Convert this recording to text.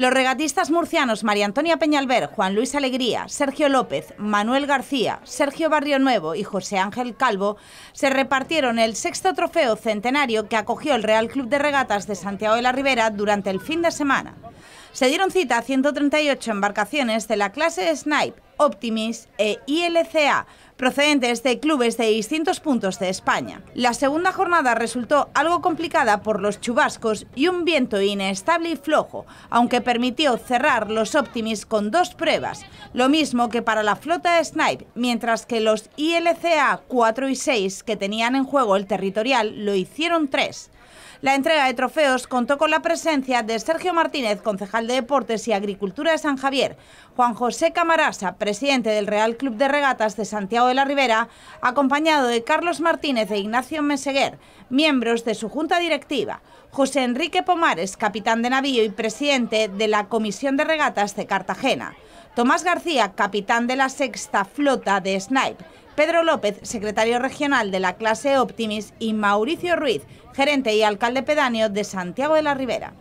Los regatistas murcianos María Antonia Peñalver, Juan Luis Alegría, Sergio López, Manuel García, Sergio Barrio Nuevo y José Ángel Calvo se repartieron el sexto trofeo centenario que acogió el Real Club de Regatas de Santiago de la Ribera durante el fin de semana. Se dieron cita a 138 embarcaciones de la clase Snipe, Optimis e ILCA procedentes de este clubes de distintos puntos de España. La segunda jornada resultó algo complicada por los chubascos y un viento inestable y flojo, aunque permitió cerrar los Optimis con dos pruebas, lo mismo que para la flota de Snipe, mientras que los ILCA 4 y 6 que tenían en juego el territorial lo hicieron tres. La entrega de trofeos contó con la presencia de Sergio Martínez, concejal de Deportes y Agricultura de San Javier, Juan José Camarasa, presidente del Real Club de Regatas de Santiago de la Ribera, acompañado de Carlos Martínez e Ignacio Meseguer, miembros de su junta directiva, José Enrique Pomares, capitán de navío y presidente de la Comisión de Regatas de Cartagena, Tomás García, capitán de la sexta flota de Snipe, Pedro López, secretario regional de la clase Optimis y Mauricio Ruiz, gerente y alcalde pedáneo de Santiago de la Ribera.